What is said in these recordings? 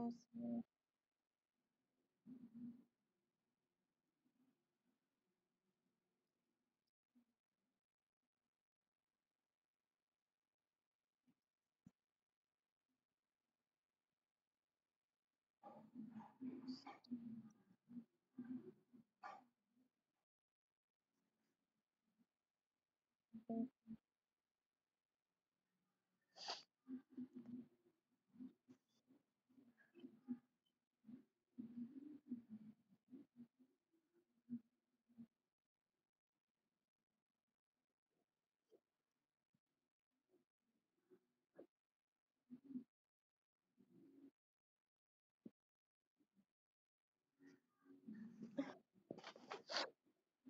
course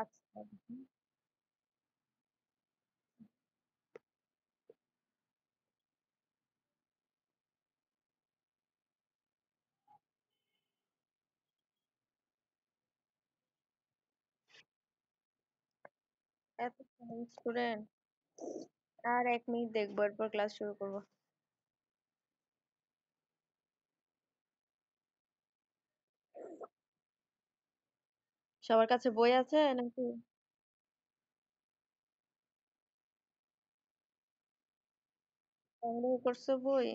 আচ্ছা। হুম। এত student. আর এক মিনিট দেখব এরপর ক্লাস শুরু করবো সবার কাছে বই আছে নাকি? সংগ্রহ করছো বই?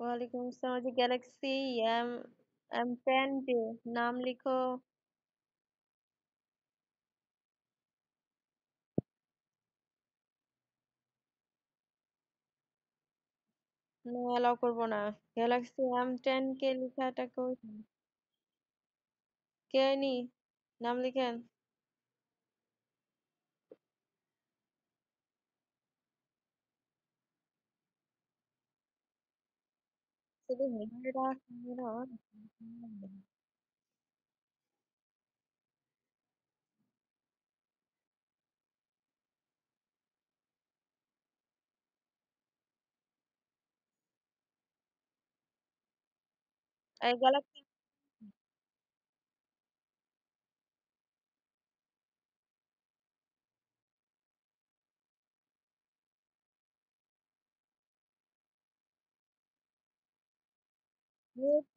ওয়ালাইকুম আসসালাম ওই গ্যালাক্সি এম এম টেন নাম লিখো না অ্যালাও করবো না। গ্যালাক্সি এম-10 কে লিখাটা কই? কেনি নাম লিখেন। শুধু Ay, Galaxy Note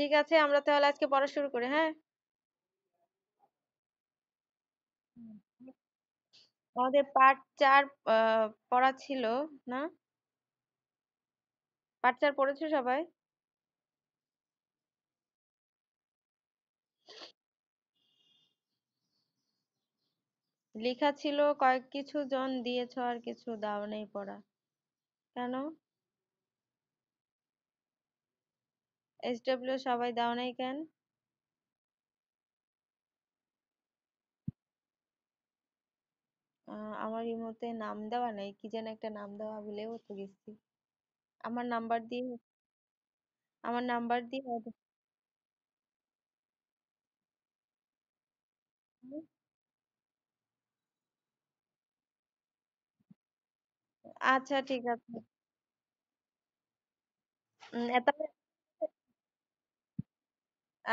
ঠিক আছে আমরা তাহলে আজকে পড়া শুরু করি হ্যাঁ আমাদের পার্ট চার পড়া ছিল না পার্ট চার পড়েছে সবাই লেখা ছিল কয়েক কিছু জন দিয়েছ আর কিছু দাও নেই পড়া কেন এসডব্লিউ সবাই দাও নাই কেন আমার ইমোতে নাম দেওয়া নাই কি যেন একটা নাম দেওয়া ভুলেও তো গেছি আমার নাম্বার দিয়ে আমার নাম্বার দিয়ে আচ্ছা ঠিক আছে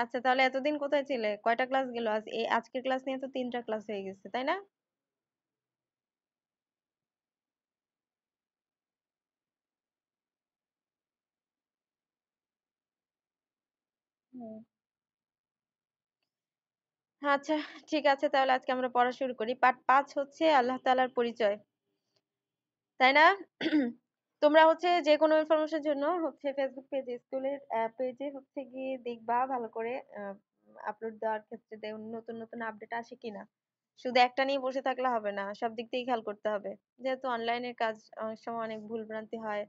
আচ্ছা তাহলে এতদিন কোথায় ছিলে কয়টা ক্লাস গেল আজ এই আজকের ক্লাস নিয়ে তো তিনটা ক্লাস হয়ে গেছে তাই না আচ্ছা ঠিক আছে তাহলে আজকে আমরা পড়া শুরু করি পাঠ পাঁচ হচ্ছে আল্লাহ তালার পরিচয় তাই না তোমরা হচ্ছে যে কোনো ইনফরমেশনের জন্য হচ্ছে ফেসবুক পেজে স্কুলের পেজে হচ্ছে গিয়ে দেখবা ভালো করে আপলোড দেওয়ার ক্ষেত্রে নতুন নতুন আপডেট আসে কিনা শুধু একটা নিয়ে বসে থাকলে হবে না সব দিক দিয়েই খেয়াল করতে হবে যেহেতু অনলাইনের কাজ অনেক সময় অনেক ভুল ভ্রান্তি হয়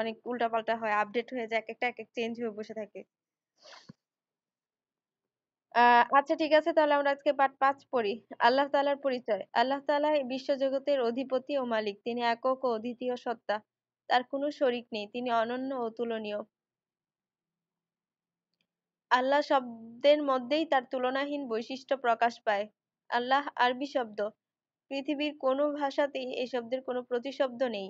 অনেক উল্টাপাল্টা হয় আপডেট হয়ে যায় এক একটা এক এক চেঞ্জ হয়ে বসে থাকে আচ্ছা ঠিক আছে তাহলে আমরা আজকে পাঠ পাঁচ পড়ি আল্লাহ তাআলার পরিচয় আল্লাহ তাআলা বিশ্বজগতের অধিপতি ও মালিক তিনি একক ও অদ্বিতীয় সত্তা তার কোনো শরিক নেই তিনি অনন্য অতুলনীয় আল্লাহ শব্দের মধ্যেই তার তুলনাহীন বৈশিষ্ট্য প্রকাশ পায় আল্লাহ আরবি শব্দ পৃথিবীর কোনো ভাষাতেই এ শব্দের কোনো প্রতিশব্দ নেই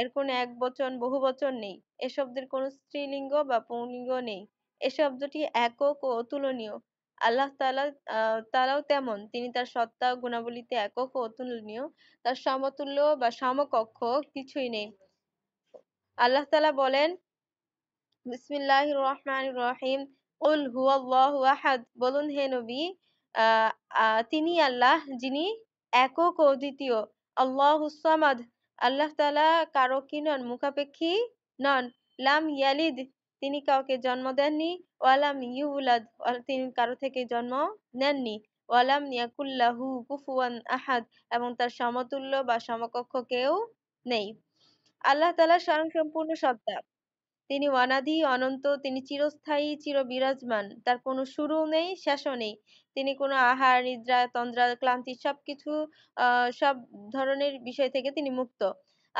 এর কোনো এক বচন বহু বচন নেই এ শব্দের কোনো স্ত্রীলিঙ্গ বা পুংলিঙ্গ নেই এ শব্দটি একক ও অতুলনীয় আল্লাহ তালা তারাও তেমন তিনি তার সত্তা গুণাবলীতে একক ও অতুলনীয় তার সমতুল্য বা সমকক্ষ কিছুই নেই আল্লাহ তালা বলেন বিসমিল্লাহ রহমান রহিম উল হুয়াল্লাহাদ বলুন হে নবী তিনি আল্লাহ যিনি একক ও দ্বিতীয় আল্লাহুসামাদ আল্লাহ তালা কারো কি নন মুখাপেক্ষী নন লাম ইয়ালিদ তিনি কাউকে জন্ম দেননি ওয়ালাম ইউলাদ তিনি কারো থেকে জন্ম নেননি ওয়ালাম ইয়াকুল্লাহু কুফুয়ান আহাদ এবং তার সমতুল্য বা সমকক্ষ কেউ নেই আল্লাহ তালা সম্পূর্ণ সত্তা তিনি অনাদি অনন্ত তিনি চিরস্থায়ী চির বিরাজমান তার কোনো শুরু নেই শেষও নেই তিনি কোনো আহার নিদ্রা তন্দ্রা ক্লান্তি সব সবকিছু সব ধরনের বিষয় থেকে তিনি মুক্ত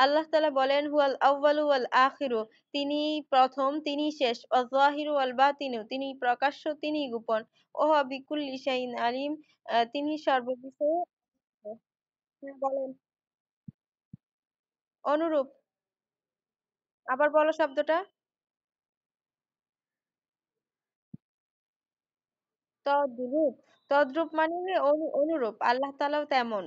আল্লাহ তালা বলেন হুয়াল আউ্বাল ওয়াল আখিরু তিনি প্রথম তিনি শেষ অজাহিরু আল বাতিনু তিনি প্রকাশ্য তিনি গোপন ও বিকুল ইসাইন আলিম তিনি সর্ববিষয়ে বলেন অনুরূপ আবার বলো শব্দটা তদ্রূপ তদ্রূপ মানে অনু অনুরূপ আল্লাহ তাআলাও তেমন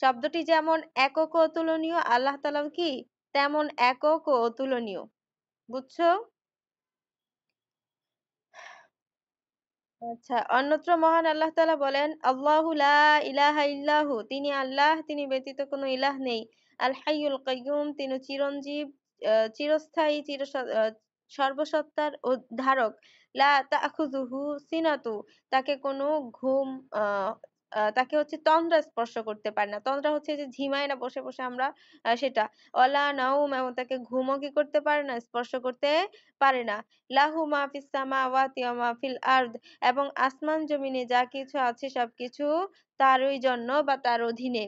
শব্দটি যেমন একক ও অতুলনীয় আল্লাহ তাআলাও কি তেমন একক ও অতুলনীয় বুঝছো আচ্ছা অন্যত্র মহান আল্লাহ তাআলা বলেন আল্লাহু লা ইলাহা ইল্লাহু তিনি আল্লাহ তিনি ব্যতীত কোনো ইলাহ নেই আল হাইয়ুল কাইয়ুম তিনি চিরঞ্জীব চিরস্থায়ী চির সর্বসত্তার ধারক তাকে কোনো ঘুম তাকে হচ্ছে তন্দ্রা স্পর্শ করতে পারে না তন্দ্রা হচ্ছে যে ঝিমায় না বসে বসে আমরা সেটা অলা নাউম এবং তাকে ঘুমও কি করতে পারে না স্পর্শ করতে পারে না লাহু মাহফিস সামাওয়াতি ওয়া মাহফিল এবং আসমান জমিনে যা কিছু আছে সবকিছু তারই জন্য বা তার অধীনে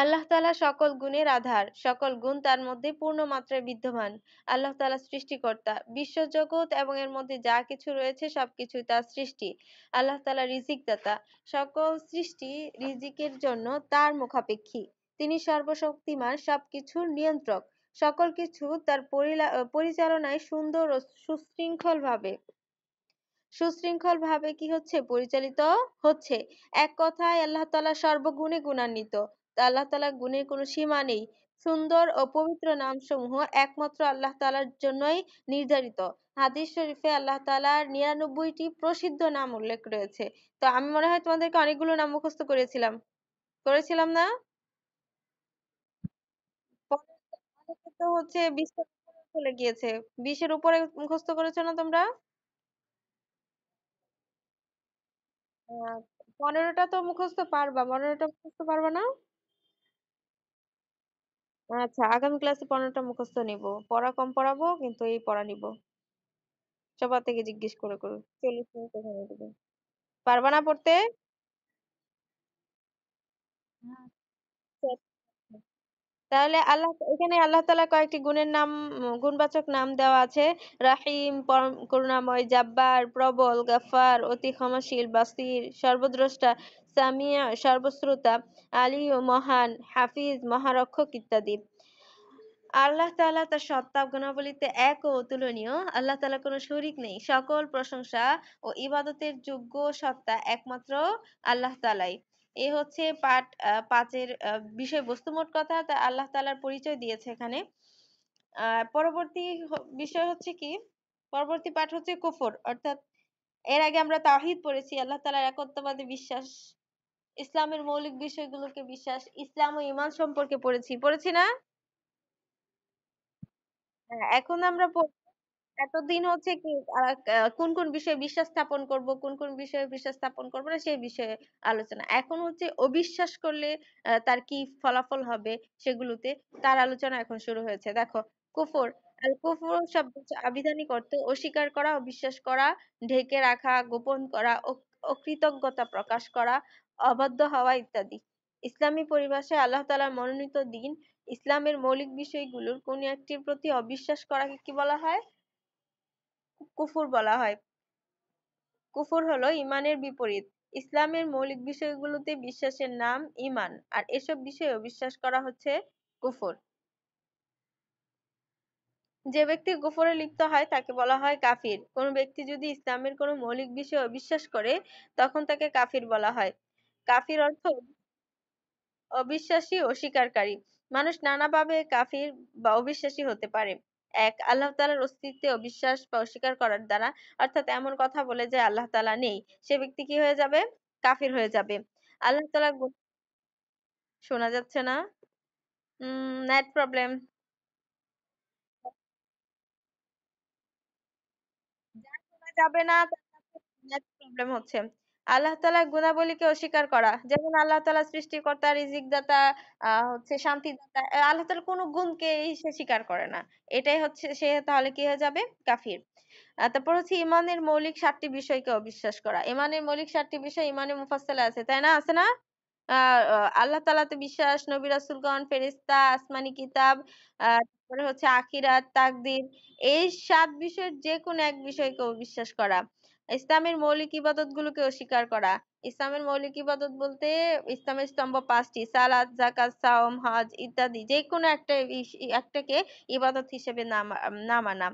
আল্লাহ তালা সকল গুণের আধার সকল গুণ তার মধ্যে পূর্ণ মাত্রায় বিদ্যমান আল্লাহ তালা সৃষ্টিকর্তা বিশ্বজগৎ এবং এর মধ্যে যা কিছু রয়েছে সবকিছু তার সৃষ্টি আল্লাহ তালা রিজিক দাতা সকল সৃষ্টি রিজিকের জন্য তার মুখাপেক্ষী তিনি সর্বশক্তিমান সবকিছুর নিয়ন্ত্রক সকল কিছু তার পরিচালনায় সুন্দর ও সুশৃঙ্খল ভাবে সুশৃঙ্খল ভাবে কি হচ্ছে পরিচালিত হচ্ছে এক কথায় আল্লাহ তালা সর্বগুণে গুণান্বিত আল্লাহ তালার গুণের কোনো সীমা নেই সুন্দর ও পবিত্র নাম নামসমূহ একমাত্র আল্লাহ তালার জন্যই নির্ধারিত হাদিস শরীফে আল্লাহ তালার নিরানব্বইটি প্রসিদ্ধ নাম উল্লেখ রয়েছে তো আমি মনে হয় তোমাদেরকে অনেকগুলো নাম মুখস্ত করেছিলাম করেছিলাম না হচ্ছে চলে গিয়েছে বিশের উপরে মুখস্ত করেছো না তোমরা পনেরোটা তো মুখস্ত পারবা পনেরোটা মুখস্ত পারবা না আচ্ছা আগামী ক্লাসে পনেরোটা মুখস্থ নিব পড়া কম পড়াবো কিন্তু এই পড়া নিব সবার থেকে জিজ্ঞেস করে করে চল্লিশ মিনিট এখানে দেবে পারবা না পড়তে তাহলে আল্লাহ এখানে আল্লাহ তালা কয়েকটি গুণের নাম গুণবাচক নাম দেওয়া আছে রাহিম করুণাময় জব্বার প্রবল গাফার অতি ক্ষমাশীল বাসির সর্বদ্রষ্টা সামিয়া সর্বশ্রোতা আলী ও মহান হাফিজ মহারক্ষক ইত্যাদি আল্লাহ তালা তার সত্তা গুণাবলীতে এক ও অতুলনীয় আল্লাহ তালা কোনো শরিক নেই সকল প্রশংসা ও ইবাদতের যোগ্য সত্তা একমাত্র আল্লাহ তালাই এ হচ্ছে পাঠ পাঁচের বিষয়বস্তু মোট কথা তা আল্লাহ তালার পরিচয় দিয়েছে এখানে পরবর্তী বিষয় হচ্ছে কি পরবর্তী পাঠ হচ্ছে কুফর অর্থাৎ এর আগে আমরা তাহিদ পড়েছি আল্লাহ তালার একত্ববাদে বিশ্বাস ইসলামের মৌলিক বিষয়গুলোকে বিশ্বাস ইসলাম ও ইমান সম্পর্কে পড়েছি। পড়েছি না? হ্যাঁ এখন আমরা এতদিন হচ্ছে কি কোন কোন বিষয়ে বিশ্বাস স্থাপন করব কোন কোন বিষয়ে বিশ্বাস স্থাপন করব না সেই বিষয়ে আলোচনা। এখন হচ্ছে অবিশ্বাস করলে তার কি ফলাফল হবে সেগুলোতে তার আলোচনা এখন শুরু হয়েছে। দেখো কুফর আল কুফর শব্দটির আভিধানিক অর্থ অস্বীকার করা, অবিশ্বাস করা, ঢেকে রাখা, গোপন করা, অকৃতজ্ঞতা প্রকাশ করা অবাধ্য হওয়া ইত্যাদি ইসলামী পরিভাষায় আল্লাহ তাআলার মনোনীত দিন ইসলামের মৌলিক বিষয়গুলোর কোন একটির প্রতি অবিশ্বাস করাকে কি বলা হয় কুফুর বলা হয় কুফুর হলো ইমানের বিপরীত ইসলামের মৌলিক বিষয়গুলোতে বিশ্বাসের নাম ইমান আর এসব বিষয়ে অবিশ্বাস করা হচ্ছে কুফর যে ব্যক্তি কুফরে লিপ্ত হয় তাকে বলা হয় কাফির কোন ব্যক্তি যদি ইসলামের কোন মৌলিক বিষয়ে অবিশ্বাস করে তখন তাকে কাফির বলা হয় কাফির অর্থ অবিশ্বাসী অস্বীকারী মানুষ নানাভাবে কাফির বা অবিশ্বাসী হতে পারে এক আল্লাহ তালার অস্তিত্বে অবিশ্বাস বা অস্বীকার করার দ্বারা অর্থাৎ এমন কথা বলে যে আল্লাহ তালা নেই সে ব্যক্তি কি হয়ে যাবে কাফির হয়ে যাবে আল্লাহ তালা শোনা যাচ্ছে না উম নেট প্রবলেম যাবে না নেট প্রবলেম হচ্ছে আল্লাহ তাআলার গুণাবলীকে অস্বীকার করা যেমন আল্লাহ তাআলা সৃষ্টিকর্তা রিজিকদাতা আহ হচ্ছে শান্তিদাতা আল্লাহ তাআলার কোন গুণকে সে স্বীকার করে না এটাই হচ্ছে সে তাহলে কি হয়ে যাবে কাফির তারপর হচ্ছে ইমানের মৌলিক সাতটি বিষয়কে অবিশ্বাস করা ইমানের মৌলিক সাতটি বিষয় ইমানে মুফাসসালে আছে তাই না আছে না আল্লাহ তাআলাতে বিশ্বাস নবী রাসূলগণ ফেরিস্তা আসমানি কিতাব তারপরে হচ্ছে আখিরাত তাকদীর এই সাত বিষয়ের যে কোনো এক বিষয়কে অবিশ্বাস করা ইসলামের মৌলিক ইবাদত গুলোকে অস্বীকার করা ইসলামের মৌলিক ইবাদত বলতে ইসলামের স্তম্ভ পাঁচটি সালাত জাকাত সাওম হজ ইত্যাদি যে কোনো একটা একটাকে ইবাদত হিসেবে না মানা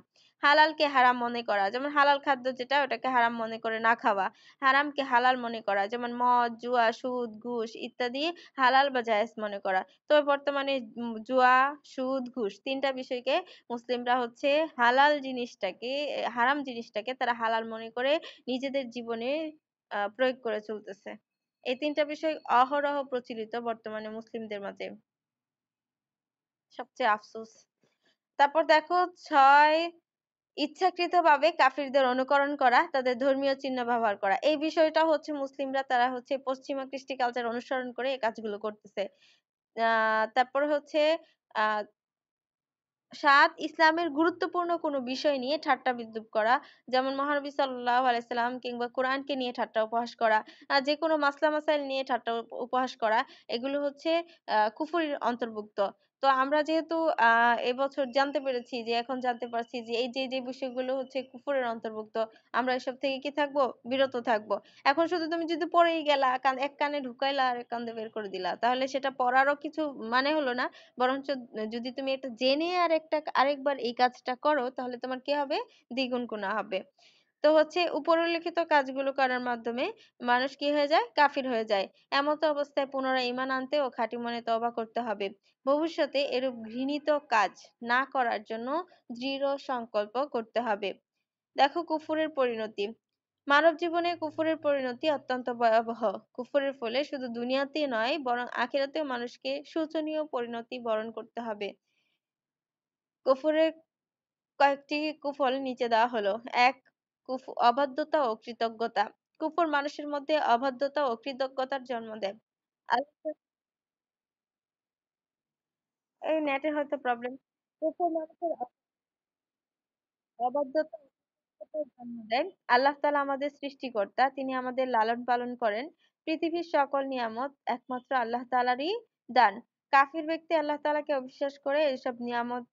হালালকে হারাম মনে করা যেমন হালাল খাদ্য যেটা ওটাকে হারাম মনে করে না খাওয়া হারামকে হালাল মনে করা যেমন মদ জুয়া সুদ ঘুষ ইত্যাদি হালাল বা জায়েজ মনে করা তো বর্তমানে জুয়া সুদ ঘুষ তিনটা বিষয়কে মুসলিমরা হচ্ছে হালাল জিনিসটাকে হারাম জিনিসটাকে তারা হালাল মনে করে নিজেদের জীবনে প্রয়োগ করে চলতেছে এই তিনটা বিষয় অহরহ প্রচলিত বর্তমানে মুসলিমদের মাঝে সবচেয়ে আফসোস তারপর দেখো ছয় ইচ্ছাকৃতভাবে কাফিরদের অনুকরণ করা তাদের ধর্মীয় চিহ্ন ব্যবহার করা এই বিষয়টা হচ্ছে মুসলিমরা তারা হচ্ছে পশ্চিমা কৃষ্টি কালচার অনুসরণ করে এই কাজগুলো করতেছে আহ তারপরে হচ্ছে আহ সাত ইসলামের গুরুত্বপূর্ণ কোনো বিষয় নিয়ে ঠাট্টা বিদ্রুপ করা যেমন মহানবী সাল্লাহ আলাইসাল্লাম কিংবা কোরআনকে নিয়ে ঠাট্টা উপহাস করা আর যে কোনো মাসলা মাসাইল নিয়ে ঠাট্টা উপহাস করা এগুলো হচ্ছে আহ কুফুরির অন্তর্ভুক্ত তো আমরা যেহেতু আহ এবছর জানতে পেরেছি যে এখন জানতে পারছি যে এই যে যে বিষয়গুলো হচ্ছে কুফরের অন্তর্ভুক্ত আমরা এসব থেকে কি থাকবো বিরত থাকবো এখন শুধু তুমি যদি পড়েই গেলা কান এক কানে ঢুকাইলা আর এক কান দিয়ে বের করে দিলা তাহলে সেটা পড়ারও কিছু মানে হলো না বরঞ্চ যদি তুমি এটা জেনে আর একটা আরেকবার এই কাজটা করো তাহলে তোমার কি হবে দ্বিগুণ গুণা হবে তো হচ্ছে উপরোল্লিখিত কাজগুলো করার মাধ্যমে মানুষ কি হয়ে যায় কাফির হয়ে যায় এমত অবস্থায় পুনরায় ঈমান আনতে ও খাঁটি মনে তওবা করতে হবে ভবিষ্যতে এরূপ ঘৃণিত কাজ না করার জন্য দৃঢ় সংকল্প করতে হবে দেখো কুফুরের পরিণতি মানব জীবনে কুফুরের পরিণতি অত্যন্ত ভয়াবহ কুফুরের ফলে শুধু দুনিয়াতেই নয় বরং আখিরাতেও মানুষকে শোচনীয় পরিণতি বরণ করতে হবে কুফুরের কয়েকটি কুফল নিচে দেওয়া হলো এক অবাধ্যতা ও কৃতজ্ঞতা কুফর মানুষের মধ্যে অবাধ্যতা ও কৃতজ্ঞতার জন্ম দেয় এই net এর হয়তো problem কুফর মানুষের অবাধ্যতা আল্লাহ তালা আমাদের সৃষ্টিকর্তা তিনি আমাদের লালন পালন করেন পৃথিবীর সকল নিয়ামত একমাত্র আল্লাহ তালারই দান কাফির ব্যক্তি আল্লাহ তালাকে অবিশ্বাস করে এসব নিয়ামত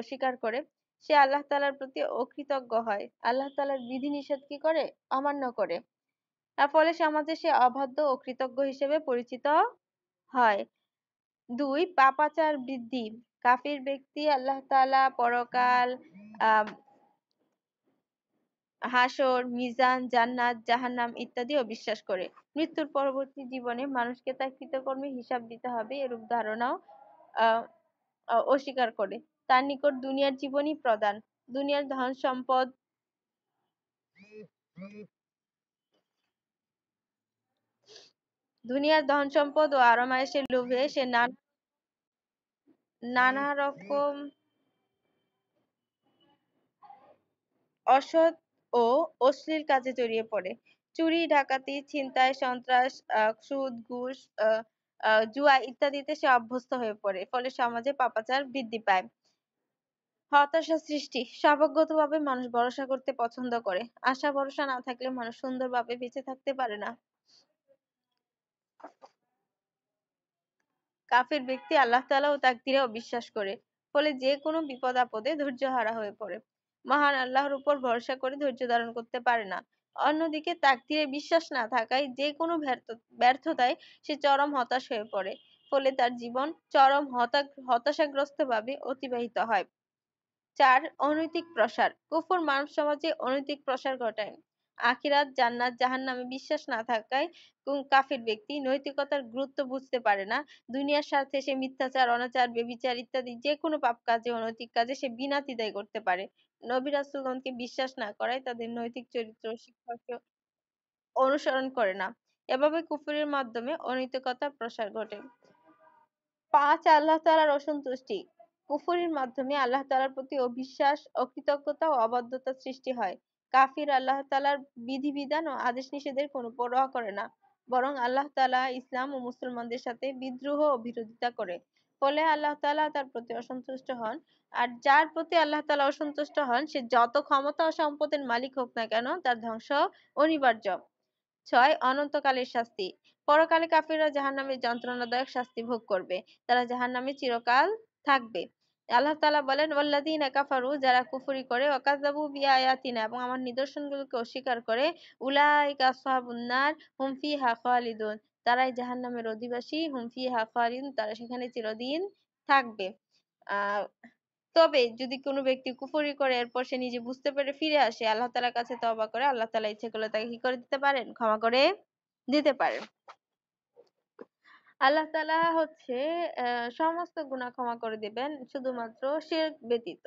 অস্বীকার করে সে আল্লাহ তালার প্রতি অকৃতজ্ঞ হয় আল্লাহ তালার বিধিনিষেধ কি করে অমান্য করে তার ফলে সমাজে সে অবাধ্য ও কৃতজ্ঞ হিসেবে পরিচিত হয় দুই পাপাচার বৃদ্ধি কাফির ব্যক্তি আল্লাহ তালা পরকাল হাসর মিজান জান্নাত জাহান্নাম ইত্যাদি অবিশ্বাস করে মৃত্যুর পরবর্তী জীবনে মানুষকে তার কৃতকর্মের হিসাব দিতে হবে এরূপ ধারণাও অস্বীকার করে তার নিকট দুনিয়ার জীবনই প্রদান দুনিয়ার ধন-সম্পদ দুনিয়ার ধন-সম্পদ ও আরাম লোভে সে নানা নানা রকম অসৎ ও অশ্লীল কাজে জড়িয়ে পড়ে। চুরি, ডাকাতি, ছিনতাই, সন্ত্রাস, সুদ, ঘুষ, জুয়া ইত্যাদিতে সে অভ্যস্ত হয়ে পড়ে। ফলে সমাজে পাপাচার বৃদ্ধি পায়। হতাশা সৃষ্টি স্বভাবগতভাবে মানুষ ভরসা করতে পছন্দ করে আশা ভরসা না থাকলে মানুষ সুন্দরভাবে বেঁচে থাকতে পারে না কাফের ব্যক্তি আল্লাহ তাআলা ও তাকদিরে অবিশ্বাস করে ফলে যে কোনো বিপদ আপদে ধৈর্য হারা হয়ে পড়ে মহান আল্লাহর উপর ভরসা করে ধৈর্য ধারণ করতে পারে না অন্যদিকে তাকদিরে বিশ্বাস না থাকায় যে কোনো ব্যর্থতায় সে চরম হতাশ হয়ে পড়ে ফলে তার জীবন চরম হতাশাগ্রস্ত ভাবে অতিবাহিত হয় চার অনৈতিক প্রসার কুফর মানব সমাজে অনৈতিক প্রসার ঘটায় আখিরাত জান্নাত জাহান্নামে বিশ্বাস না থাকায় কোন কাফের ব্যক্তি নৈতিকতার গুরুত্ব বুঝতে পারে না দুনিয়ার স্বার্থে সে মিথ্যাচার অনাচার বেবিচার ইত্যাদি যে কোনো পাপ কাজে অনৈতিক কাজে সে বিনা দ্বিধায় করতে পারে নবী রাসূলগণকে বিশ্বাস না করায় তাদের নৈতিক চরিত্র শিক্ষাকে অনুসরণ করে না এভাবে কুফরের মাধ্যমে অনৈতিকতার প্রসার ঘটে পাঁচ আল্লাহ তাআলার অসন্তুষ্টি কুফরির মাধ্যমে আল্লাহ তালার প্রতি অবিশ্বাস অকৃতজ্ঞতা ও অবাধ্যতা সৃষ্টি হয় কাফির আল্লাহ তালার বিধিবিধান ও আদেশ নিষেধের কোনো পরোয়া করে না বরং আল্লাহ তালা ইসলাম ও মুসলমানদের সাথে বিদ্রোহ ও বিরোধিতা করে ফলে আল্লাহ তালা তার প্রতি অসন্তুষ্ট হন আর যার প্রতি আল্লাহ তালা অসন্তুষ্ট হন সে যত ক্ষমতা ও সম্পদের মালিক হোক না কেন তার ধ্বংস অনিবার্য ছয় অনন্তকালের শাস্তি পরকালে কাফিররা জাহান্নামে যন্ত্রণাদায়ক শাস্তি ভোগ করবে তারা জাহান্নামে চিরকাল থাকবে আল্লাহ তালা বলেন ওল্লাদিন কাফারু যারা কুফুরি করে অকাজাবু বিয়ায়াতিনা এবং আমার নিদর্শনগুলোকে অস্বীকার করে উলাই কাসাবুন্নার হুমফি হা তারাই জাহান নামের অধিবাসী হুমফি হা তারা সেখানে চিরদিন থাকবে তবে যদি কোনো ব্যক্তি কুফরি করে এরপর সে নিজে বুঝতে পেরে ফিরে আসে আল্লাহ তালার কাছে তবা করে আল্লাহ তালা ইচ্ছে করলে তাকে কি করে দিতে পারেন ক্ষমা করে দিতে পারেন আল্লাহ তাআলা হচ্ছে আহ সমস্ত গুনাহ ক্ষমা করে দিবেন শুধুমাত্র শিরক ব্যতীত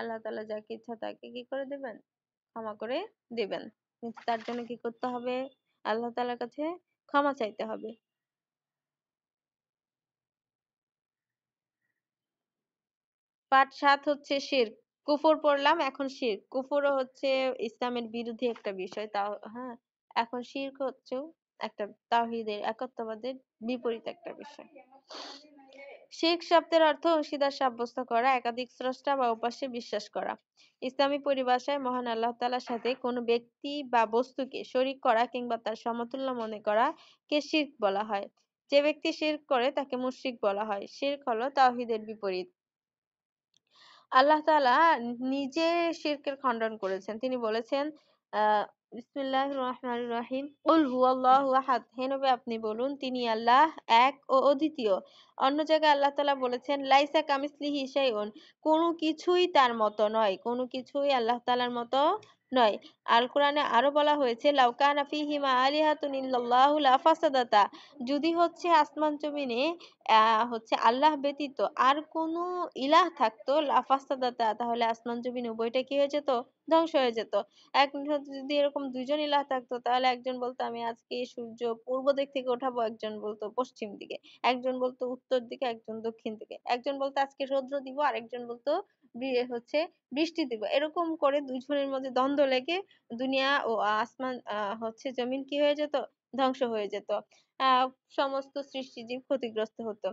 আল্লাহ তাআলা যাকে ইচ্ছা তাকে কি করে দিবেন ক্ষমা করে দিবেন কিন্তু তার জন্য কি করতে হবে আল্লাহ তাআলার কাছে ক্ষমা চাইতে হবে পাঠ সাত হচ্ছে শির কুফর পড়লাম এখন শির কুফরও হচ্ছে ইসলামের বিরোধী একটা বিষয় তাও হ্যাঁ এখন শির হচ্ছে একটা তাওহিদের একত্ববাদের বিপরীত একটা বিষয় শিখ শব্দের অর্থ অংশীদার সাব্যস্ত করা একাধিক স্রষ্টা বা উপাস্যে বিশ্বাস করা ইসলামী পরিভাষায় মহান আল্লাহ তাআলার সাথে কোনো ব্যক্তি বা বস্তুকে শরিক করা কিংবা তার সমতুল্য মনে করা কে শিখ বলা হয় যে ব্যক্তি শিরক করে তাকে মুশরিক বলা হয় শিরক হলো তাওহিদের বিপরীত আল্লাহ তাআলা নিজে শিরকের খণ্ডন করেছেন তিনি বলেছেন বিসমুল্লাহ রহিম উল হুয়াল্লাহ আহাদ হেনবে আপনি বলুন তিনি আল্লাহ এক ও অদ্বিতীয় অন্য জায়গায় আল্লাহ তালা বলেছেন লাইসা কামিসলিহি শাইউন কোনো কিছুই তার মতো নয় কোনো কিছুই আল্লাহ তালার মতো নয় আল কোরআনে আরো বলা হয়েছে যদি হচ্ছে আসমান জমিনে হচ্ছে আল্লাহ ব্যতীত আর কোন ইলাহ থাকতো লাফাসাদাতা তাহলে আসমান জমিন উভয়টা কি হয়ে যেত ধ্বংস হয়ে যেত এক যদি এরকম দুজন ইলাহ থাকতো তাহলে একজন বলতো আমি আজকে সূর্য পূর্ব দিক থেকে ওঠাবো একজন বলতো পশ্চিম দিকে একজন বলতো উত্তর দিকে একজন দক্ষিণ দিকে একজন বলতো আজকে রৌদ্র দিব আরেকজন বলতো হচ্ছে বৃষ্টি দিব এরকম করে দুজনের মধ্যে দ্বন্দ্ব লেগে দুনিয়া ও আসমান হচ্ছে জমিন কি হয়ে যেত ধ্বংস হয়ে যেত আহ সমস্ত সৃষ্টিজীব ক্ষতিগ্রস্ত হতো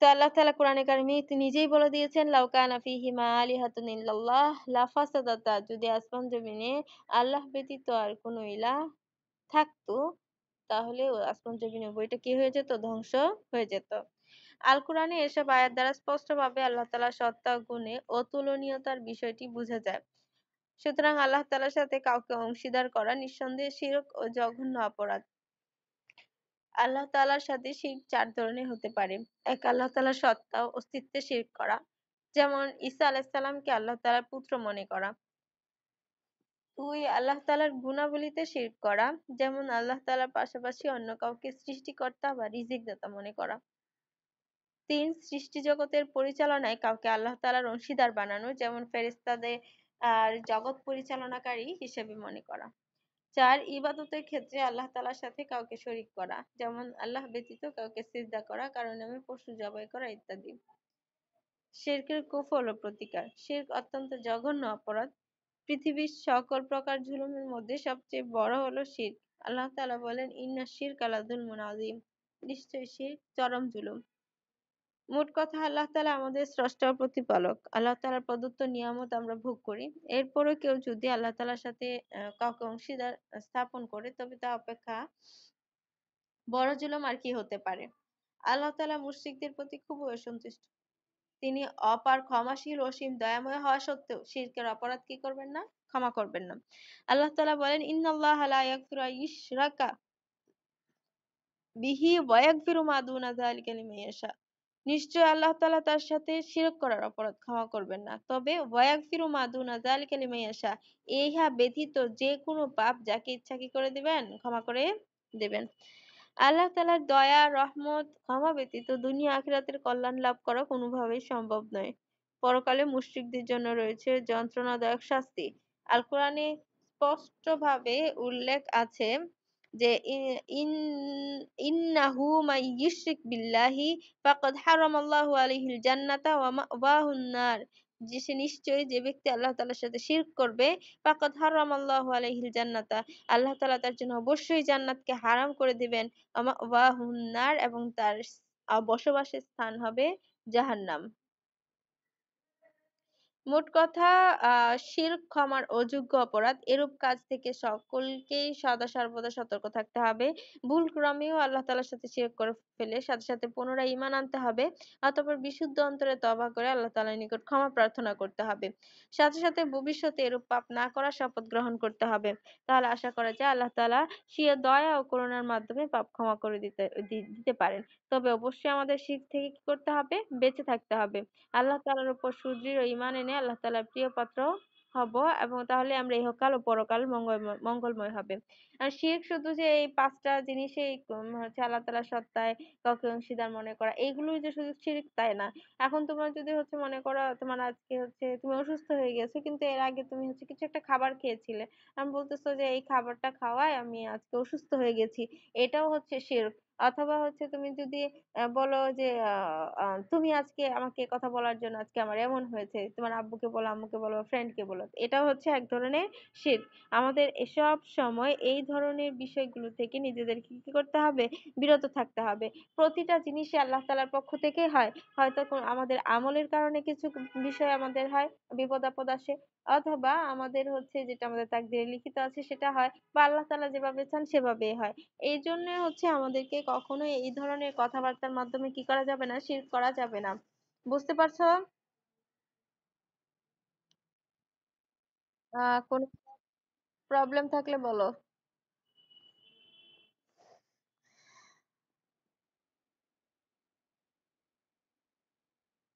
তো আল্লাহ তাআলা কোরআনে কারিমে নিজেই বলে দিয়েছেন লাউ কানা ফিহিমা আলিহাতুন ইল্লাল্লাহ লাফাসাদাতা যদি আসমান জমিনে আল্লাহ ব্যতীত আর কোনো ইলা থাকতো তাহলে আসমান জমিনের বইটা কি হয়ে যেত ধ্বংস হয়ে যেত আল কোরআনে এসব আয়াত দ্বারা স্পষ্টভাবে আল্লাহ তালার সত্তা গুণে অতুলনীয়তার বিষয়টি বুঝা যায় সুতরাং আল্লাহ তালার সাথে কাউকে অংশীদার করা নিঃসন্দেহে শিরক ও জঘন্য অপরাধ আল্লাহ তালার সাথে শির চার ধরনের হতে পারে এক আল্লাহ তালার সত্তা ও অস্তিত্বে শির করা যেমন ঈসা আলাহিসাল্লামকে আল্লাহ তালার পুত্র মনে করা দুই আল্লাহ তালার গুণাবলীতে শির করা যেমন আল্লাহ তালার পাশাপাশি অন্য কাউকে সৃষ্টিকর্তা বা রিজিকদাতা মনে করা তিন সৃষ্টি জগতের পরিচালনায় কাউকে আল্লাহ তালার অংশীদার বানানো যেমন ফেরেস্তাদের আর জগৎ পরিচালনাকারী হিসেবে মনে করা চার ইবাদতের ক্ষেত্রে আল্লাহ তালার সাথে কাউকে শরিক করা যেমন আল্লাহ ব্যতীত কাউকে সিজদা করা কারণ নামে পশু জবাই করা ইত্যাদি শেরকের কুফল ও প্রতিকার শেরক অত্যন্ত জঘন্য অপরাধ পৃথিবীর সকল প্রকার জুলুমের মধ্যে সবচেয়ে বড় হলো শিরক আল্লাহ তাআলা বলেন ইন্না শিরক আলা যুলমুন আযীম নিশ্চয়ই শিরক চরম জুলুম মোট কথা আল্লাহ তালা আমাদের স্রষ্টা প্রতিপালক আল্লাহ তালার প্রদত্ত নিয়ামত আমরা ভোগ করি এরপরও কেউ যদি আল্লাহ তালার সাথে কাউকে অংশীদার স্থাপন করে তবে তা অপেক্ষা বড় জুলুম আর কি হতে পারে আল্লাহ তালা মুশরিকদের প্রতি খুব অসন্তুষ্ট তিনি অপার ক্ষমাশীল অসীম দয়াময় হওয়া সত্ত্বেও শিরকের অপরাধ কি করবেন না ক্ষমা করবেন না আল্লাহ তালা বলেন ইন্নাল্লাহ লা ইশরাকা বিহি ওয়া ইয়াগফিরু মা দুনা যালিকা লিমান নিশ্চয় আল্লাহ তালা তার সাথে শিরক করার অপরাধ ক্ষমা করবেন না তবে ওয়ায়াগফিরু মা দুনা ইহা ব্যতীত যে কোনো পাপ যাকে ইচ্ছা কি করে দিবেন ক্ষমা করে দেবেন আল্লাহ তালার দয়া রহমত ক্ষমা ব্যতীত দুনিয়া আখিরাতের কল্যাণ লাভ করা কোনোভাবেই সম্ভব নয় পরকালে মুশ্রিকদের জন্য রয়েছে যন্ত্রণাদায়ক শাস্তি আল কোরআনে স্পষ্টভাবে উল্লেখ আছে যে ইন ইন্নাহু যে নিশ্চয়ই যে ব্যক্তি আল্লাহ তালার সাথে করবে হারাম আল্লাহ আলহিল জান্নাতা আল্লাহ তালা তার জন্য অবশ্যই জান্নাতকে হারাম করে দিবেন ওয়াহুন্নার এবং তার বসবাসের স্থান হবে জাহান্নাম মোট কথা শির ক্ষমার অযোগ্য অপরাধ এরূপ কাজ থেকে সকলকেই সদা সর্বদা সতর্ক থাকতে হবে ভুল ক্রমেও আল্লাহ তালার সাথে করে ফেলে সাথে সাথে পুনরায় ইমান আনতে হবে অতপর বিশুদ্ধ অন্তরে তবা করে আল্লাহ তালার নিকট ক্ষমা প্রার্থনা করতে হবে সাথে সাথে ভবিষ্যতে এরূপ পাপ না করার শপথ গ্রহণ করতে হবে তাহলে আশা করা যায় আল্লাহ তালা সিয়া দয়া ও করুণার মাধ্যমে পাপ ক্ষমা করে দিতে দিতে পারেন তবে অবশ্যই আমাদের শিখ থেকে কি করতে হবে বেঁচে থাকতে হবে আল্লাহ তালার উপর সুদৃঢ় ইমান এনে আল্লাহ তালার প্রিয় পাত্র হব এবং তাহলে আমরা ইহকাল ও পরকাল মঙ্গলময় মঙ্গলময় হবে আর শেখ শুধু যে এই পাঁচটা জিনিসেই হচ্ছে আল্লাহ তাআলার সত্তায় কাউকে অংশীদার মনে করা এইগুলোই যে শুধু শিরিক তাই না এখন তোমার যদি হচ্ছে মনে করো তোমার আজকে হচ্ছে তুমি অসুস্থ হয়ে গেছো কিন্তু এর আগে তুমি হচ্ছে কিছু একটা খাবার খেয়েছিলে আমি বলতেছো যে এই খাবারটা খাওয়ায় আমি আজকে অসুস্থ হয়ে গেছি এটাও হচ্ছে শিরক অথবা হচ্ছে তুমি যদি বলো যে তুমি আজকে আমাকে কথা বলার জন্য আজকে আমার এমন হয়েছে তোমার আব্বুকে বলো আম্মুকে বলো friend কে বলো এটাও হচ্ছে এক ধরনের শিরক আমাদের এসব সময় এই ধরনের বিষয়গুলো থেকে নিজেদেরকে কি করতে হবে বিরত থাকতে হবে প্রতিটা জিনিসই আল্লাহ তাআলার পক্ষ থেকে হয় হয়তো আমাদের আমলের কারণে কিছু বিষয় আমাদের হয় বিপদ আপদ আসে অথবা আমাদের হচ্ছে যেটা আমাদের তাকদিরে লিখিত আছে সেটা হয় বা আল্লাহ তাআলা যেভাবে চান সেভাবেই হয় এই জন্য হচ্ছে আমাদেরকে কখনো এই ধরনের কথাবার্তার মাধ্যমে কি করা যাবে না শিরক করা যাবে না বুঝতে পারছো আহ কোন problem থাকলে বলো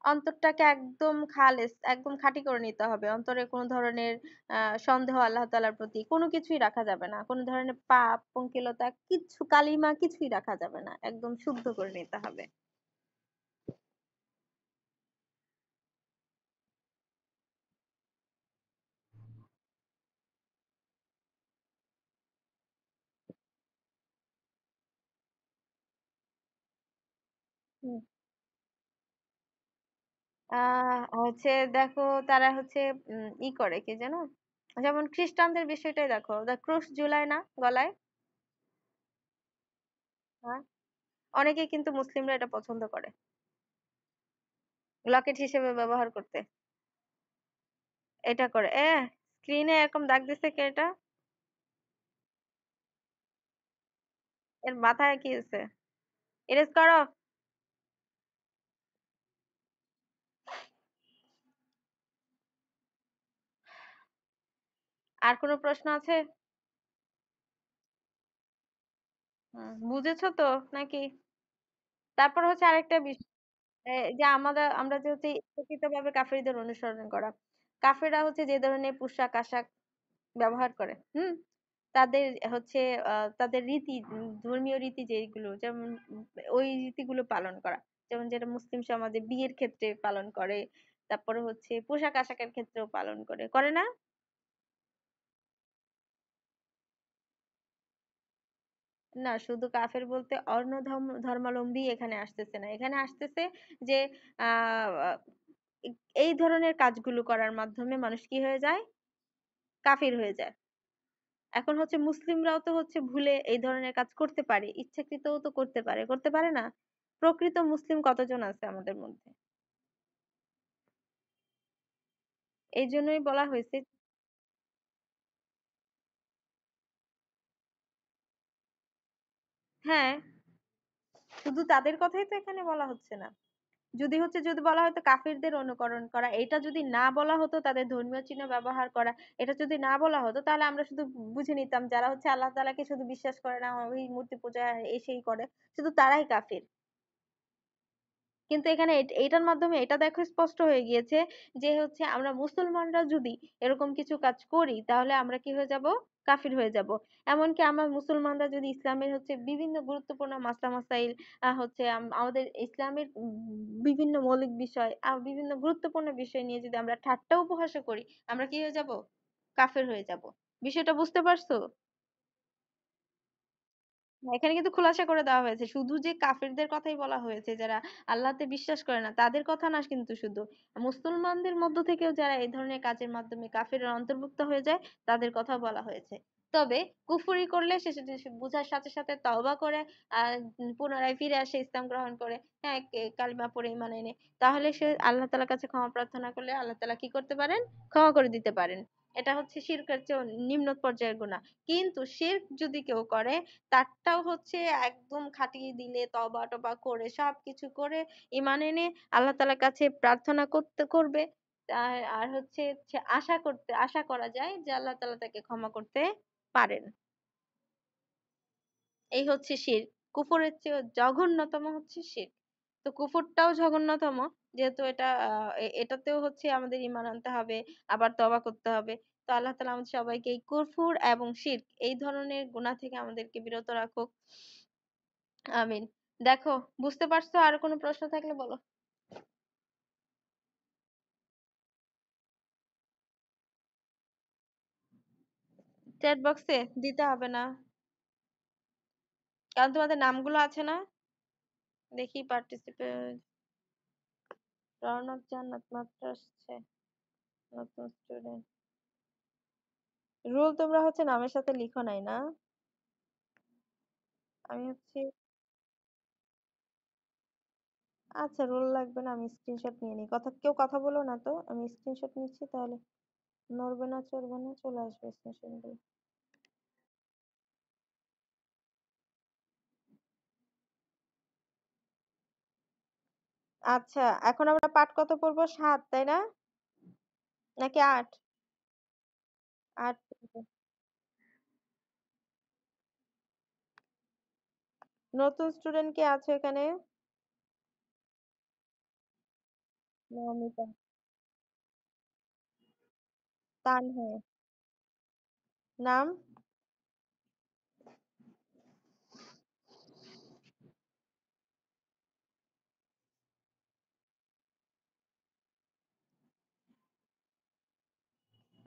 অন্তরটাকে একদম খালেস একদম খাঁটি করে নিতে হবে অন্তরে কোনো ধরনের আহ সন্দেহ আল্লাহ তাআলার প্রতি কোনো কিছুই রাখা যাবে না কোনো ধরনের পাপ পঙ্কিলতা কিচ্ছু কালিমা কিছুই রাখা যাবে না একদম শুদ্ধ করে নিতে হবে হম আহ হচ্ছে দেখো তারা হচ্ছে ই করে কি যেন যেমন খ্রিস্টানদের বিষয়টাই দেখো ওরা ক্রুশ ঝুলায় না গলায় হ্যাঁ অনেকে কিন্তু মুসলিমরা এটা পছন্দ করে লকেট হিসেবে ব্যবহার করতে এটা করে এ স্ক্রিনে এরকম দাগ দিছে কে এটা এর মাথায় কি আছে ইরেজ করো আর কোনো প্রশ্ন আছে বুঝেছো তো নাকি তারপর হচ্ছে আরেকটা বিষয় যে আমাদের আমরা যে হচ্ছে ভাবে কাফেরদের অনুসরণ করা কাফেররা হচ্ছে যে ধরনের পোশাক আশাক ব্যবহার করে হম তাদের হচ্ছে তাদের রীতি ধর্মীয় রীতি যেগুলো যেমন ওই রীতিগুলো পালন করা যেমন যেটা মুসলিম সমাজে বিয়ের ক্ষেত্রে পালন করে তারপরে হচ্ছে পোশাক আশাকের ক্ষেত্রেও পালন করে করে না? না শুধু কাফের বলতে অন্য ধর্মাবলম্বী এখানে আসতেছে না এখানে আসতেছে যে আহ এই ধরনের কাজগুলো করার মাধ্যমে মানুষ কি হয়ে যায় কাফির হয়ে যায় এখন হচ্ছে মুসলিমরাও তো হচ্ছে ভুলে এই ধরনের কাজ করতে পারে ইচ্ছাকৃতও তো করতে পারে করতে পারে না প্রকৃত মুসলিম কতজন আছে আমাদের মধ্যে এই জন্যই বলা হয়েছে হ্যাঁ শুধু তাদের কথাই তো এখানে বলা হচ্ছে না যদি হচ্ছে যদি বলা হতো কাফিরদের অনুকরণ করা এটা যদি না বলা হতো তাদের ধর্মীয় চিহ্ন ব্যবহার করা এটা যদি না বলা হতো তাহলে আমরা শুধু বুঝে নিতাম যারা হচ্ছে আল্লাহ তালাকে শুধু বিশ্বাস করে না ওই মূর্তি পূজা এই সেই করে শুধু তারাই কাফির কিন্তু এখানে এটার মাধ্যমে এটা দেখো স্পষ্ট হয়ে গিয়েছে যে হচ্ছে আমরা মুসলমানরা যদি এরকম কিছু কাজ করি তাহলে আমরা কি হয়ে যাব কাফির হয়ে যাব এমনকি আমরা মুসলমানরা যদি ইসলামের হচ্ছে বিভিন্ন গুরুত্বপূর্ণ মাসলা মাসাইল হচ্ছে আমাদের ইসলামের বিভিন্ন মৌলিক বিষয় বিভিন্ন গুরুত্বপূর্ণ বিষয় নিয়ে যদি আমরা ঠাট্টা উপহাসও করি আমরা কি হয়ে যাব কাফের হয়ে যাব বিষয়টা বুঝতে পারছো এখানে কিন্তু খোলাসা করে দেওয়া হয়েছে শুধু যে কাফেরদের কথাই বলা হয়েছে যারা আল্লাহতে বিশ্বাস করে না তাদের কথা না কিন্তু শুধু মুসলমানদের মধ্য থেকেও যারা এই ধরনের কাজের মাধ্যমে কাফেররা অন্তর্ভুক্ত হয়ে যায় তাদের কথা বলা হয়েছে তবে কুফরি করলে সে বুঝার সাথে সাথে তওবা করে পুনরায় ফিরে আসে ইসলাম গ্রহণ করে হ্যাঁ কালিমা পড়ে ইমান এনে তাহলে সে আল্লাহ তাআলার কাছে ক্ষমা প্রার্থনা করলে আল্লাহ তাআলা কি করতে পারেন ক্ষমা করে দিতে পারেন এটা হচ্ছে শিরকের চেয়েও নিম্ন পর্যায়ের গুণা কিন্তু শির্ক যদি কেউ করে তারটাও হচ্ছে একদম খাটিয়ে দিলে তবা টবা করে কিছু করে ইমান এনে আল্লাহ তালার কাছে প্রার্থনা করতে করবে আর আর হচ্ছে আশা করতে আশা করা যায় যে আল্লাহ তালা তাকে ক্ষমা করতে পারেন এই হচ্ছে শির কুফরের চেয়ে জঘন্যতম হচ্ছে শির তো কুফরটাও জঘন্যতম যেহেতু এটা এটাতেও হচ্ছে আমাদের ইমান আনতে হবে আবার তওবা করতে হবে তো আল্লাহ তালা আমাদের সবাইকে এই কুফর এবং শিরক এই ধরনের গুনাহ থেকে আমাদেরকে বিরত রাখুক আমিন দেখো বুঝতে পারছো আর কোনো প্রশ্ন থাকলে বলো চ্যাট বক্সে দিতে হবে না কারণ তোমাদের নামগুলো আছে না দেখি পার্টিসিপেন্ট রওনক জান্নাত মাত্র আসছে নতুন স্টুডেন্ট রুল তোমরা হচ্ছে নামের সাথে লিখো নাই না আমি হচ্ছে আচ্ছা রোল লাগবে না আমি স্ক্রিনশট নিয়ে নিই কথা কেউ কথা বলো না তো আমি স্ক্রিনশট নিচ্ছি তাহলে নড়বে না চড়বে না চলে আসবে স্ক্রিনশট দিয়ে আচ্ছা এখন আমরা পাঠ কত পড়বো সাত তাই না নাকি আট আট নতুন স্টুডেন্ট কে আছে এখানে নমিতা তানহা নাম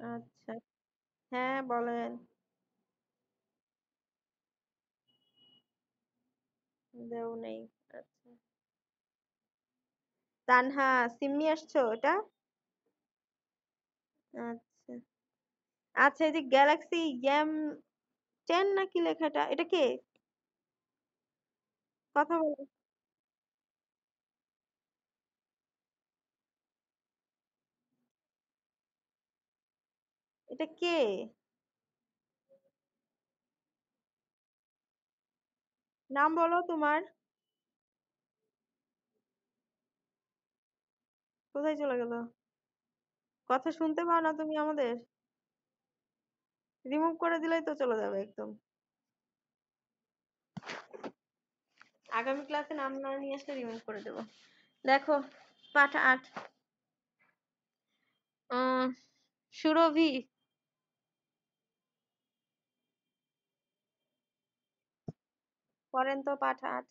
আচ্ছা। হ্যাঁ, বলেন। দেও নেই। আচ্ছা। তানহা, সিম্মি আসছো এটা? আচ্ছা। আচ্ছা এই যে গ্যালাক্সি এম টেন নাকি লেখাটা এটা কে? কথা বলো এটা কে নাম বলো তোমার কোথায় চলে গেল কথা শুনতে পাও না তুমি আমাদের রিমুভ করে দিলেই তো চলে যাবে একদম আগামী ক্লাসে নাম না নিয়ে আসলে রিমুভ করে দেবো দেখো পাঠ আট সুরভি পড়েন তো পাঠ আট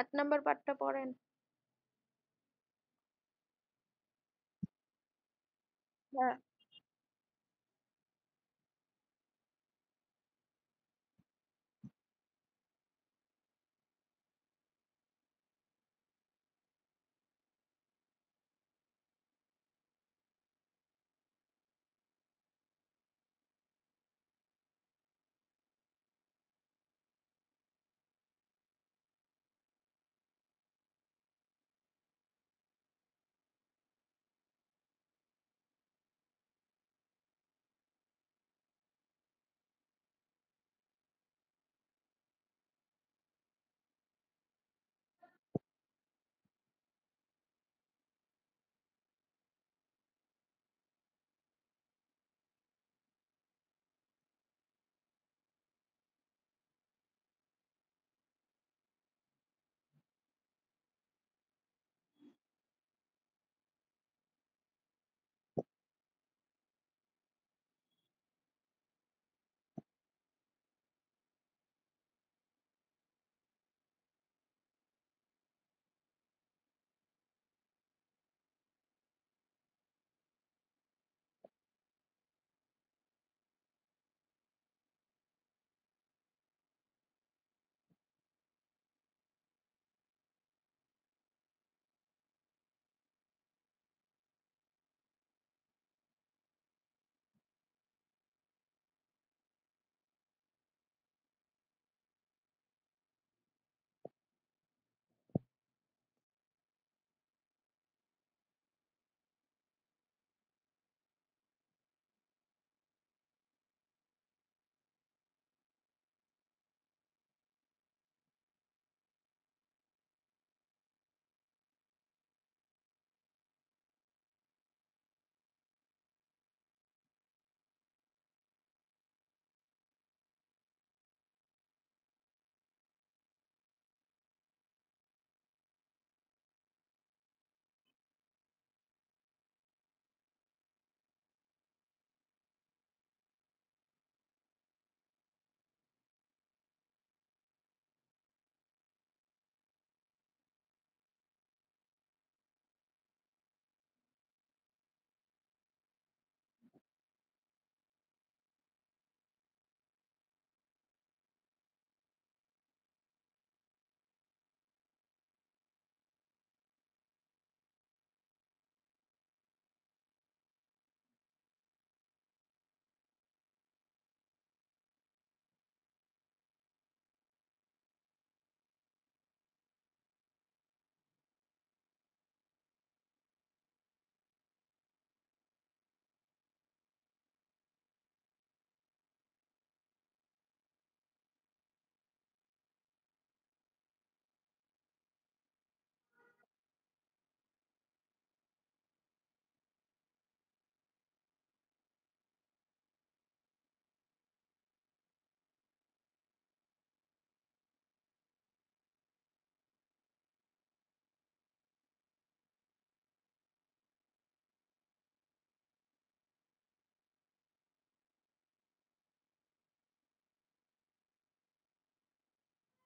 আট নম্বর পাঠটা পড়েন হ্যাঁ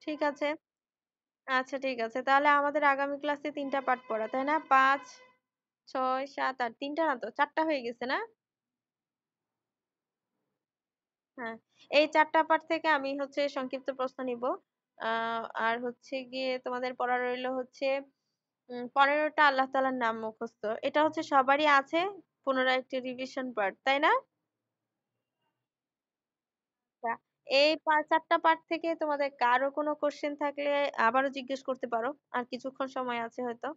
ঠিক আছে আচ্ছা ঠিক আছে তাহলে আমাদের আগামী ক্লাসে তিনটা পাঠ পড়া তাই না পাঁচ ছয় সাত আট তিনটা না তো চারটা হয়ে গেছে না হ্যাঁ এই চারটা পাঠ থেকে আমি হচ্ছে সংক্ষিপ্ত প্রশ্ন নিব আর হচ্ছে গিয়ে তোমাদের পড়া রইল হচ্ছে পনেরোটা আল্লাহ তালার নাম মুখস্থ এটা হচ্ছে সবারই আছে পুনরায় একটি রিভিশন পার্ট তাই না এই পা চারটা part থেকে তোমাদের কারো কোনো question থাকলে আবারও জিজ্ঞেস করতে পারো আর কিছুক্ষণ সময় আছে হয়তো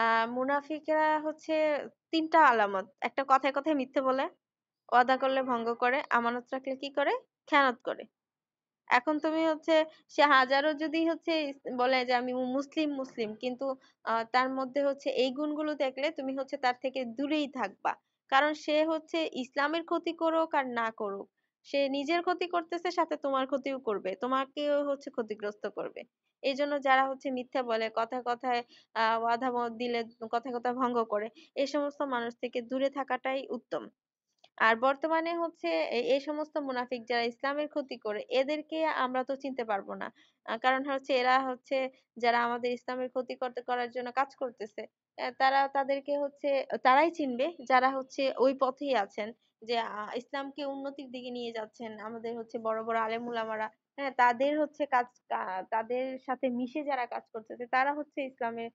আহ মুনাফিকরা হচ্ছে তিনটা আলামত একটা কথায় কথায় মিথ্যে বলে ওয়াদা করলে ভঙ্গ করে আমানত রাখলে কি করে খেয়ানত করে এখন তুমি হচ্ছে সে হাজারো যদি হচ্ছে বলে যে আমি মুসলিম মুসলিম কিন্তু তার মধ্যে হচ্ছে এই গুণগুলো দেখলে তুমি হচ্ছে তার থেকে দূরেই থাকবা কারণ সে হচ্ছে ইসলামের ক্ষতি করুক আর না করুক সে নিজের ক্ষতি করতেছে সাথে তোমার ক্ষতিও করবে তোমাকেও হচ্ছে ক্ষতিগ্রস্ত করবে এই জন্য যারা হচ্ছে মিথ্যা বলে কথায় কথায় আহ ওয়াদা দিলে কথায় কথায় ভঙ্গ করে এই সমস্ত মানুষ থেকে দূরে থাকাটাই উত্তম আর বর্তমানে হচ্ছে এই সমস্ত মুনাফিক যারা ইসলামের ক্ষতি করে এদেরকে আমরা তো চিনতে পারবো না কারণ হচ্ছে এরা হচ্ছে যারা আমাদের ইসলামের ক্ষতি করার জন্য কাজ করতেছে তারা তাদেরকে হচ্ছে তারাই চিনবে যারা হচ্ছে ওই পথেই আছেন যে ইসলামকে উন্নতির দিকে নিয়ে যাচ্ছেন আমাদের হচ্ছে বড় বড় আলেম ওলামারা হ্যাঁ তাদের হচ্ছে কাজ তাদের সাথে মিশে যারা কাজ করতেছে তারা হচ্ছে ইসলামের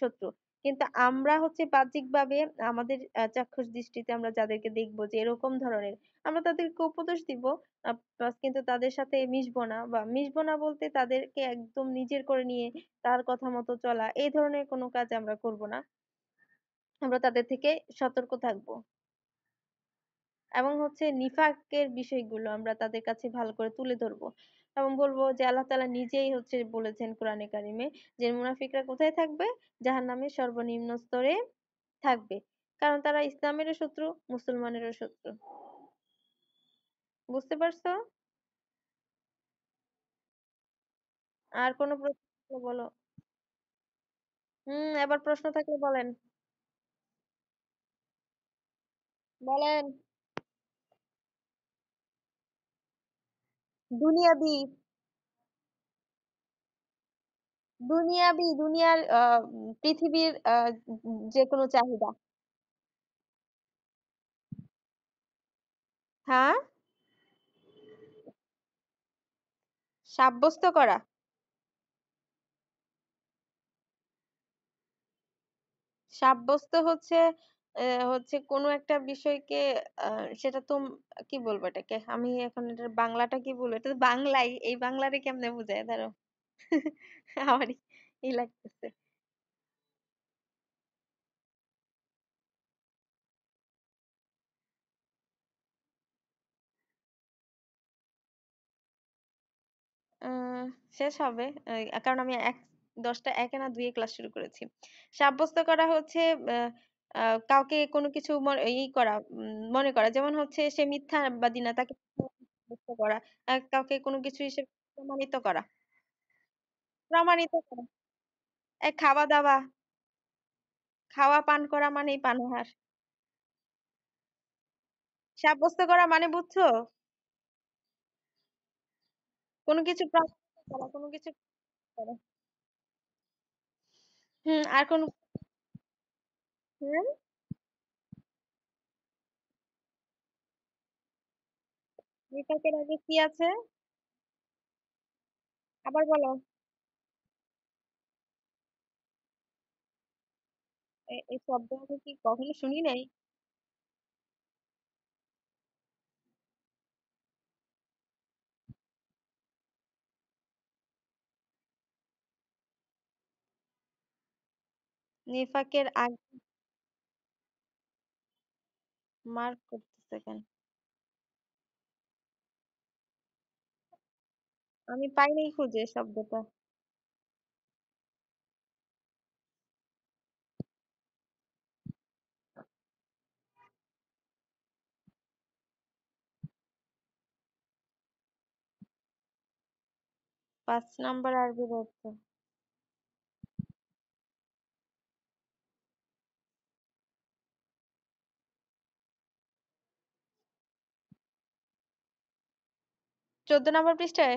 শত্রু কিন্তু আমরা হচ্ছে বাহ্যিকভাবে আমাদের চাক্ষুষ দৃষ্টিতে আমরা যাদেরকে দেখব যে এরকম ধরনের আমরা তাদেরকে উপদেশ দিব কিন্তু তাদের সাথে মিশবো না বা মিশবো না বলতে তাদেরকে একদম নিজের করে নিয়ে তার কথা মতো চলা এই ধরনের কোনো কাজ আমরা করব না আমরা তাদের থেকে সতর্ক থাকব এবং হচ্ছে নিফাকের বিষয়গুলো আমরা তাদের কাছে ভালো করে তুলে ধরব এবং বলবো যে আল্লাহ তালা নিজেই হচ্ছে বলেছেন কোরআনে কারিমে যে মুনাফিকরা কোথায় থাকবে জাহান্নামের সর্বনিম্ন স্তরে থাকবে কারণ তারা ইসলামেরও শত্রু মুসলমানেরও শত্রু বুঝতে পারছো আর কোন প্রশ্ন বলো হম এবার প্রশ্ন থাকলে বলেন বলেন দুনিয়াবি দুনিয়াবি দুনিয়ার পৃথিবীর যে কোনো চাহিদা হ্যাঁ সাব্যস্ত করা সাব্যস্ত হচ্ছে হচ্ছে কোনো একটা বিষয়কে সেটা তো কি বলবো এটাকে আমি এখন এটার বাংলাটা কি বলবো এটা তো বাংলাই এই বাংলারে কেমনে বুঝায় ধরো আমারই ই লাগতেছে শেষ হবে কারণ আমি এক দশটা একে না দুইয়ে ক্লাস শুরু করেছি সাব্যস্ত করা হচ্ছে কাউকে কোনো কিছু ই করা মনে করা যেমন হচ্ছে সে মিথ্যা মিথ্যাবাদী না তাকে করা কাউকে কোনো কিছু হিসেবে প্রমাণিত করা প্রমাণিত করা খাওয়া দাওয়া খাওয়া পান করা মানেই পানাহার সাব্যস্ত করা মানে বুঝছো কোনো কিছু কোনো কিছু হম আর কোন হম বিপাকের আগে কি আছে আবার বলো এই শব্দ আমি কি কখনো শুনি নাই নিফাকের আগে মার্ক করতেছে কেন আমি পাইনি খুঁজে শব্দটা পাঁচ নাম্বার আরবির অর্থ চোদ্দ নম্বর পৃষ্ঠায়